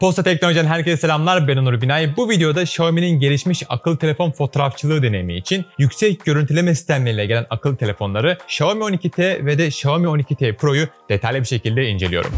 Posta Teknoloji'den herkese selamlar. Ben Onur Binay. Bu videoda Xiaomi'nin gelişmiş akıllı telefon fotoğrafçılığı deneyimi için yüksek görüntüleme sistemleriyle gelen akıllı telefonları Xiaomi 12T ve de Xiaomi 12T Pro'yu detaylı bir şekilde inceliyorum.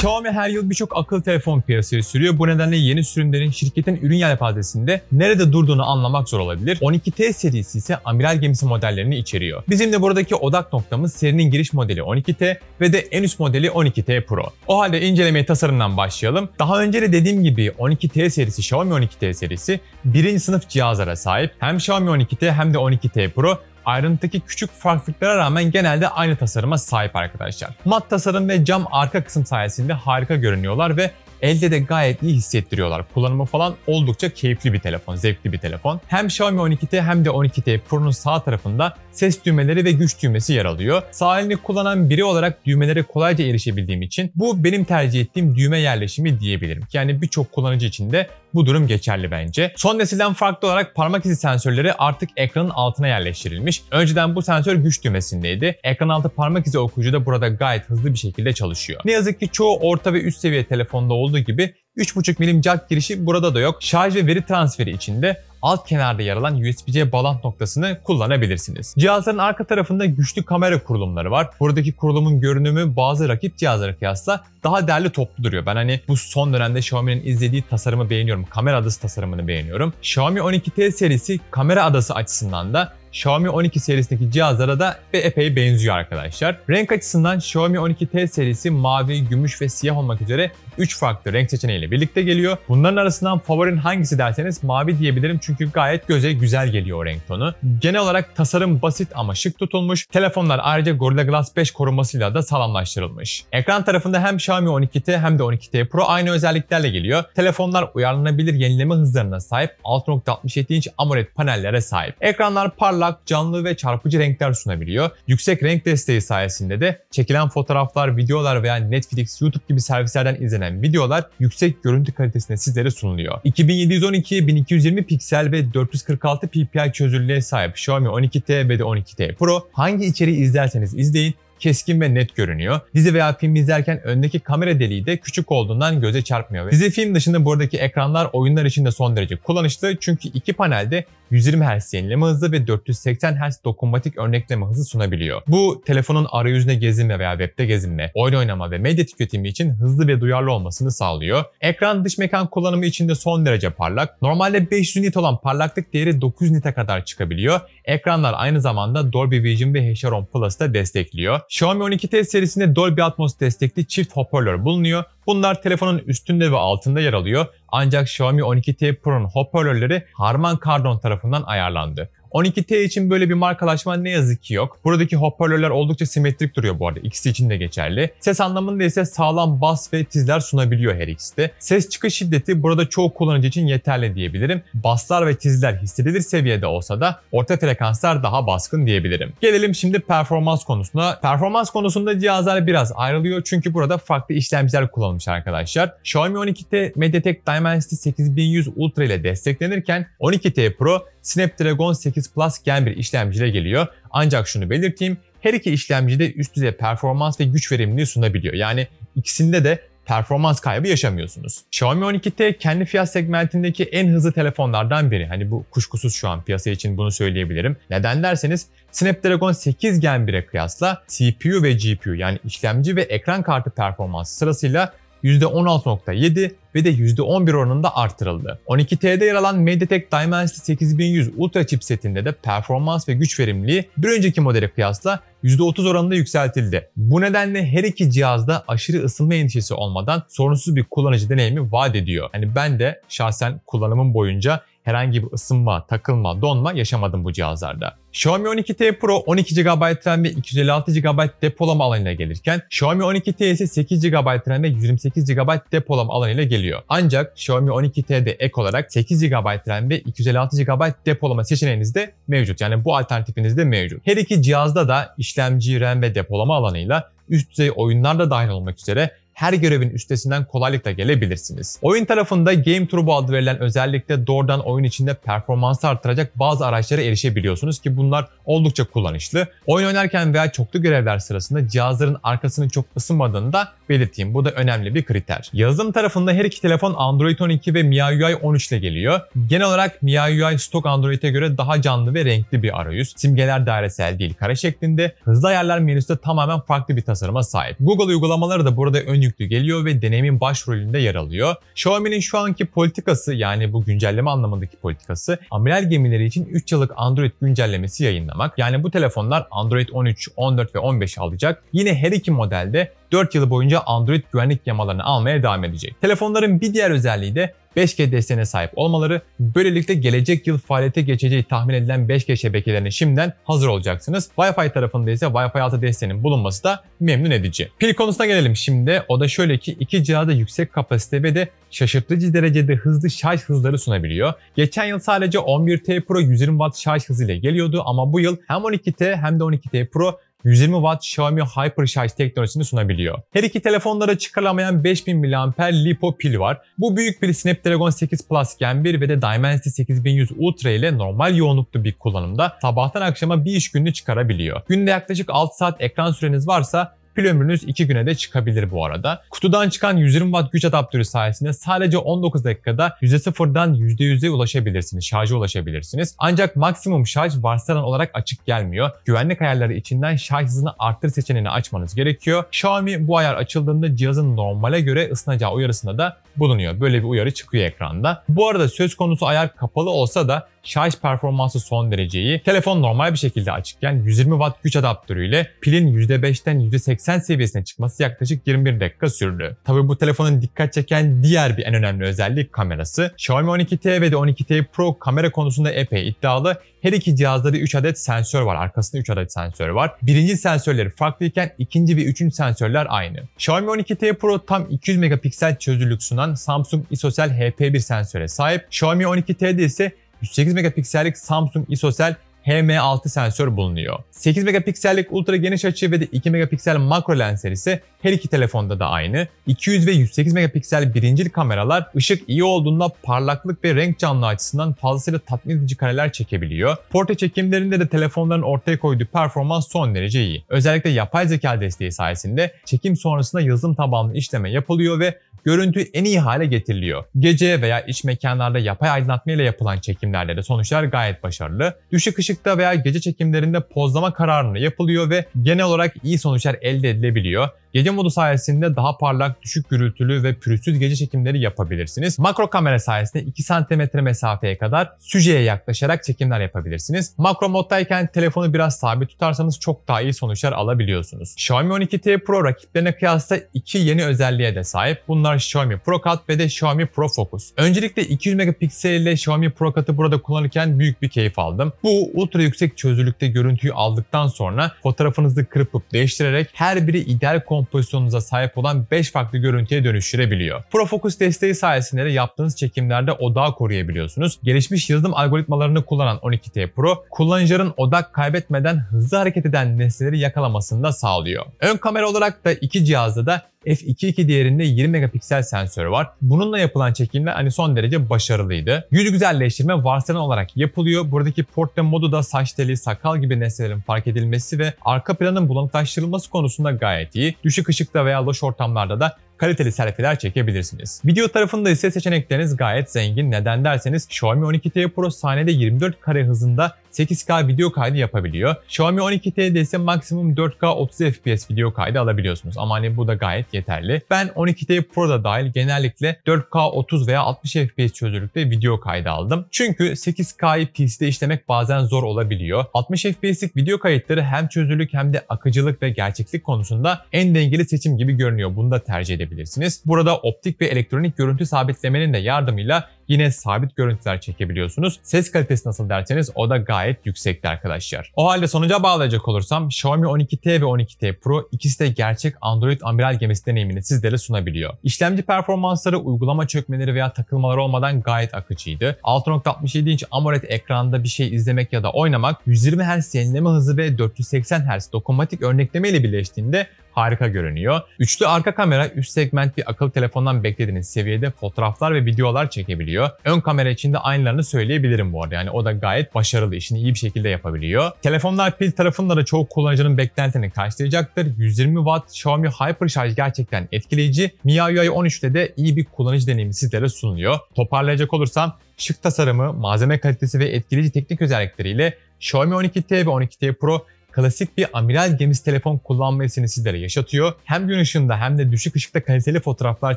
Xiaomi her yıl birçok akıllı telefon piyasaya sürüyor. Bu nedenle yeni sürümlerin şirketin ürün yelpazesinde nerede durduğunu anlamak zor olabilir. 12T serisi ise amiral gemisi modellerini içeriyor. Bizim de buradaki odak noktamız serinin giriş modeli 12T ve de en üst modeli 12T Pro. O halde incelemeye tasarımdan başlayalım. Daha önce de dediğim gibi 12T serisi Xiaomi 12T serisi birinci sınıf cihazlara sahip. Hem Xiaomi 12T hem de 12T Pro Ayrıntıdaki küçük farklılıklara rağmen genelde aynı tasarıma sahip arkadaşlar. Mat tasarım ve cam arka kısım sayesinde harika görünüyorlar ve Elde de gayet iyi hissettiriyorlar. Kullanımı falan oldukça keyifli bir telefon, zevkli bir telefon. Hem Xiaomi 12T hem de 12T Pro'nun sağ tarafında ses düğmeleri ve güç düğmesi yer alıyor. Sağ elini kullanan biri olarak düğmelere kolayca erişebildiğim için bu benim tercih ettiğim düğme yerleşimi diyebilirim. Yani birçok kullanıcı için de bu durum geçerli bence. Son nesilden farklı olarak parmak izi sensörleri artık ekranın altına yerleştirilmiş. Önceden bu sensör güç düğmesindeydi. Ekran altı parmak izi okuyucu da burada gayet hızlı bir şekilde çalışıyor. Ne yazık ki çoğu orta ve üst seviye telefonda olduğu gibi 3.5 milim jack girişi burada da yok. Şarj ve veri transferi içinde alt kenarda yer alan USB-C bağlantı noktasını kullanabilirsiniz. Cihazların arka tarafında güçlü kamera kurulumları var. Buradaki kurulumun görünümü bazı rakip cihazlara kıyasla daha derli toplu duruyor. Ben hani bu son dönemde Xiaomi'nin izlediği tasarımı beğeniyorum. Kamera adası tasarımını beğeniyorum. Xiaomi 12T serisi kamera adası açısından da Xiaomi 12 serisindeki cihazlara da ve epey benziyor arkadaşlar. Renk açısından Xiaomi 12T serisi mavi, gümüş ve siyah olmak üzere 3 farklı renk seçeneğiyle birlikte geliyor. Bunların arasından favorin hangisi derseniz mavi diyebilirim çünkü gayet göze güzel geliyor o renk tonu. Genel olarak tasarım basit ama şık tutulmuş. Telefonlar ayrıca Gorilla Glass 5 korumasıyla da sağlamlaştırılmış. Ekran tarafında hem Xiaomi 12T hem de 12T Pro aynı özelliklerle geliyor. Telefonlar uyarlanabilir yenileme hızlarına sahip 6.67 inç AMOLED panellere sahip. Ekranlar parlak, canlı ve çarpıcı renkler sunabiliyor. Yüksek renk desteği sayesinde de çekilen fotoğraflar, videolar veya Netflix, YouTube gibi servislerden izlenebiliyor çekilen videolar yüksek görüntü kalitesinde sizlere sunuluyor. 2712'ye 1220 piksel ve 446 ppi çözünürlüğe sahip Xiaomi 12T ve de 12T Pro hangi içeriği izlerseniz izleyin keskin ve net görünüyor. Dizi veya film izlerken öndeki kamera deliği de küçük olduğundan göze çarpmıyor. Dizi film dışında buradaki ekranlar oyunlar için de son derece kullanışlı çünkü iki panelde 120 Hz yenileme hızı ve 480 Hz dokunmatik örnekleme hızı sunabiliyor. Bu telefonun arayüzüne gezinme veya webde gezinme, oyun oynama ve medya tüketimi için hızlı ve duyarlı olmasını sağlıyor. Ekran dış mekan kullanımı için de son derece parlak. Normalde 500 nit olan parlaklık değeri 900 nite kadar çıkabiliyor. Ekranlar aynı zamanda Dolby Vision ve HDR10 Plus'ta destekliyor. Xiaomi 12T serisinde Dolby Atmos destekli çift hoparlör bulunuyor. Bunlar telefonun üstünde ve altında yer alıyor ancak Xiaomi 12T Pro'nun hoparlörleri Harman Kardon tarafından ayarlandı. 12T için böyle bir markalaşma ne yazık ki yok. Buradaki hoparlörler oldukça simetrik duruyor bu arada. İkisi için de geçerli. Ses anlamında ise sağlam bas ve tizler sunabiliyor her ikisi Ses çıkış şiddeti burada çoğu kullanıcı için yeterli diyebilirim. Baslar ve tizler hissedilir seviyede olsa da orta frekanslar daha baskın diyebilirim. Gelelim şimdi performans konusuna. Performans konusunda cihazlar biraz ayrılıyor çünkü burada farklı işlemciler kullanılmış arkadaşlar. Xiaomi 12T MediaTek Dimensity 8100 Ultra ile desteklenirken 12T Pro Snapdragon 8 Plus Gen 1 işlemciyle geliyor. Ancak şunu belirteyim, her iki işlemci de üst düzey performans ve güç verimliliği sunabiliyor. Yani ikisinde de performans kaybı yaşamıyorsunuz. Xiaomi 12T kendi fiyat segmentindeki en hızlı telefonlardan biri. Hani bu kuşkusuz şu an piyasa için bunu söyleyebilirim. Neden derseniz Snapdragon 8 Gen 1'e kıyasla CPU ve GPU yani işlemci ve ekran kartı performansı sırasıyla %16.7 ve de %11 oranında artırıldı. 12T'de yer alan MediaTek Dimensity 8100 Ultra chipsetinde de performans ve güç verimliliği bir önceki modele kıyasla %30 oranında yükseltildi. Bu nedenle her iki cihazda aşırı ısınma endişesi olmadan sorunsuz bir kullanıcı deneyimi vaat ediyor. Yani ben de şahsen kullanımım boyunca herhangi bir ısınma, takılma, donma yaşamadım bu cihazlarda. Xiaomi 12T Pro 12 GB RAM ve 256 GB depolama alanıyla gelirken Xiaomi 12T ise 8 GB RAM ve 128 GB depolama alanıyla geliyor. Ancak Xiaomi 12T'de ek olarak 8 GB RAM ve 256 GB depolama seçeneğiniz de mevcut. Yani bu alternatifiniz de mevcut. Her iki cihazda da işlemci, RAM ve depolama alanıyla üst düzey oyunlar da dahil olmak üzere her görevin üstesinden kolaylıkla gelebilirsiniz. Oyun tarafında Game Turbo adı verilen özellikle doğrudan oyun içinde performansı artıracak bazı araçlara erişebiliyorsunuz ki bunlar oldukça kullanışlı. Oyun oynarken veya çoklu görevler sırasında cihazların arkasını çok ısınmadığını da belirteyim. Bu da önemli bir kriter. Yazılım tarafında her iki telefon Android 12 ve MIUI 13 ile geliyor. Genel olarak MIUI stok Android'e göre daha canlı ve renkli bir arayüz. Simgeler dairesel değil kare şeklinde. Hızlı ayarlar menüsü de tamamen farklı bir tasarıma sahip. Google uygulamaları da burada ön yüklü geliyor ve deneyimin başrolünde yer alıyor. Xiaomi'nin şu anki politikası yani bu güncelleme anlamındaki politikası amiral gemileri için 3 yıllık Android güncellemesi yayınlamak. Yani bu telefonlar Android 13, 14 ve 15 alacak. Yine her iki modelde 4 yıl boyunca Android güvenlik yamalarını almaya devam edecek. Telefonların bir diğer özelliği de 5G desteğine sahip olmaları, böylelikle gelecek yıl faaliyete geçeceği tahmin edilen 5G şebekelerine şimdiden hazır olacaksınız. Wi-Fi tarafında ise Wi-Fi 6 desteğinin bulunması da memnun edici. Pil konusuna gelelim şimdi. O da şöyle ki iki cihazda yüksek kapasite ve de şaşırtıcı derecede hızlı şarj hızları sunabiliyor. Geçen yıl sadece 11T Pro 120 Watt şarj hızıyla geliyordu ama bu yıl hem 12T hem de 12T Pro 120 Watt Xiaomi Hypercharge teknolojisini sunabiliyor. Her iki telefonlara çıkarılamayan 5000 mAh LiPo pil var. Bu büyük pil Snapdragon 8 Plus Gen 1 ve de Dimensity 8100 Ultra ile normal yoğunluklu bir kullanımda sabahtan akşama bir iş günü çıkarabiliyor. Günde yaklaşık 6 saat ekran süreniz varsa Pil ömrünüz 2 güne de çıkabilir bu arada. Kutudan çıkan 120 Watt güç adaptörü sayesinde sadece 19 dakikada %0'dan %100'e ulaşabilirsiniz, şarja ulaşabilirsiniz. Ancak maksimum şarj varsayılan olarak açık gelmiyor. Güvenlik ayarları içinden şarj hızını arttır seçeneğini açmanız gerekiyor. Xiaomi bu ayar açıldığında cihazın normale göre ısınacağı uyarısında da bulunuyor. Böyle bir uyarı çıkıyor ekranda. Bu arada söz konusu ayar kapalı olsa da şarj performansı son dereceyi. Telefon normal bir şekilde açıkken 120 Watt güç adaptörüyle pilin %5'ten %80 %80 seviyesine çıkması yaklaşık 21 dakika sürdü. Tabi bu telefonun dikkat çeken diğer bir en önemli özellik kamerası. Xiaomi 12T ve de 12T Pro kamera konusunda epey iddialı. Her iki cihazda da 3 adet sensör var. Arkasında 3 adet sensör var. Birinci sensörleri farklıyken ikinci ve üçüncü sensörler aynı. Xiaomi 12T Pro tam 200 megapiksel çözünürlük sunan Samsung ISOCELL HP1 sensöre sahip. Xiaomi 12T'de ise 108 megapiksellik Samsung ISOCELL HM6 sensör bulunuyor. 8 megapiksellik ultra geniş açı ve de 2 megapiksel makro lenser ise her iki telefonda da aynı. 200 ve 108 megapiksel birincil kameralar ışık iyi olduğunda parlaklık ve renk canlı açısından fazlasıyla tatmin edici kareler çekebiliyor. Portre çekimlerinde de telefonların ortaya koyduğu performans son derece iyi. Özellikle yapay zeka desteği sayesinde çekim sonrasında yazılım tabanlı işleme yapılıyor ve görüntü en iyi hale getiriliyor. Gece veya iç mekanlarda yapay aydınlatma ile yapılan çekimlerde de sonuçlar gayet başarılı. Düşük ışık ışıkta veya gece çekimlerinde pozlama kararını yapılıyor ve genel olarak iyi sonuçlar elde edilebiliyor. Gece modu sayesinde daha parlak, düşük gürültülü ve pürüzsüz gece çekimleri yapabilirsiniz. Makro kamera sayesinde 2 cm mesafeye kadar süjeye yaklaşarak çekimler yapabilirsiniz. Makro moddayken telefonu biraz sabit tutarsanız çok daha iyi sonuçlar alabiliyorsunuz. Xiaomi 12T Pro rakiplerine kıyasla iki yeni özelliğe de sahip. Bunlar Xiaomi ProCut ve de Xiaomi Pro Focus. Öncelikle 200 megapiksel ile Xiaomi ProCut'ı burada kullanırken büyük bir keyif aldım. Bu ultra yüksek çözünürlükte görüntüyü aldıktan sonra fotoğrafınızı kırpıp değiştirerek her biri ideal konumda pozisyonunuza sahip olan 5 farklı görüntüye dönüştürebiliyor. Profocus desteği sayesinde de yaptığınız çekimlerde odağı koruyabiliyorsunuz. Gelişmiş yazılım algoritmalarını kullanan 12T Pro, kullanıcının odak kaybetmeden hızlı hareket eden nesneleri yakalamasını da sağlıyor. Ön kamera olarak da iki cihazda da f2.2 diğerinde 20 megapiksel sensörü var. Bununla yapılan çekimler hani son derece başarılıydı. Yüz güzelleştirme varsayılan olarak yapılıyor. Buradaki portre modu da saç teli, sakal gibi nesnelerin fark edilmesi ve arka planın bulanıklaştırılması konusunda gayet iyi. Düşük ışıkta veya loş ortamlarda da kaliteli selfie'ler çekebilirsiniz. Video tarafında ise seçenekleriniz gayet zengin. Neden derseniz Xiaomi 12T Pro saniyede 24 kare hızında 8K video kaydı yapabiliyor. Xiaomi 12T'de ise maksimum 4K 30 FPS video kaydı alabiliyorsunuz ama hani bu da gayet yeterli. Ben 12T Pro'da dahil genellikle 4K 30 veya 60 FPS çözünürlükte video kaydı aldım. Çünkü 8K'yı PC'de işlemek bazen zor olabiliyor. 60 FPS'lik video kayıtları hem çözünürlük hem de akıcılık ve gerçeklik konusunda en dengeli seçim gibi görünüyor. Bunu da tercih edebilirsiniz. Burada optik ve elektronik görüntü sabitlemenin de yardımıyla yine sabit görüntüler çekebiliyorsunuz. Ses kalitesi nasıl derseniz o da gayet yüksekti arkadaşlar. O halde sonuca bağlayacak olursam Xiaomi 12T ve 12T Pro ikisi de gerçek Android amiral gemisi deneyimini sizlere sunabiliyor. İşlemci performansları uygulama çökmeleri veya takılmalar olmadan gayet akıcıydı. 6.67 inç AMOLED ekranda bir şey izlemek ya da oynamak 120 Hz yenileme hızı ve 480 Hz dokunmatik örnekleme ile birleştiğinde harika görünüyor. Üçlü arka kamera üst segment bir akıllı telefondan beklediğiniz seviyede fotoğraflar ve videolar çekebiliyor. Ön kamera için de aynılarını söyleyebilirim bu arada. Yani o da gayet başarılı işini iyi bir şekilde yapabiliyor. Telefonlar pil tarafında da çoğu kullanıcının beklentilerini karşılayacaktır. 120 Watt Xiaomi Hypercharge gerçekten etkileyici. MIUI 13'te de iyi bir kullanıcı deneyimi sizlere sunuluyor. Toparlayacak olursam şık tasarımı, malzeme kalitesi ve etkileyici teknik özellikleriyle Xiaomi 12T ve 12T Pro klasik bir amiral gemisi telefon kullanma sizlere yaşatıyor. Hem gün ışığında hem de düşük ışıkta kaliteli fotoğraflar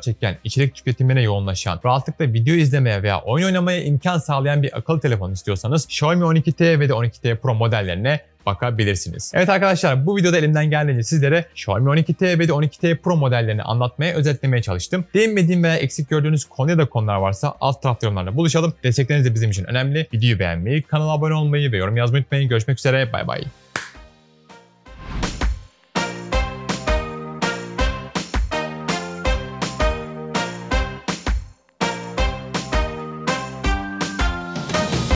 çeken, içerik tüketimine yoğunlaşan, rahatlıkla video izlemeye veya oyun oynamaya imkan sağlayan bir akıllı telefon istiyorsanız Xiaomi 12T ve de 12T Pro modellerine bakabilirsiniz. Evet arkadaşlar bu videoda elimden geldiğince sizlere Xiaomi 12T ve de 12T Pro modellerini anlatmaya, özetlemeye çalıştım. Değinmediğim veya eksik gördüğünüz konuya da konular varsa alt tarafta yorumlarla buluşalım. Destekleriniz de bizim için önemli. Videoyu beğenmeyi, kanala abone olmayı ve yorum yazmayı unutmayın. Görüşmek üzere, bay bay.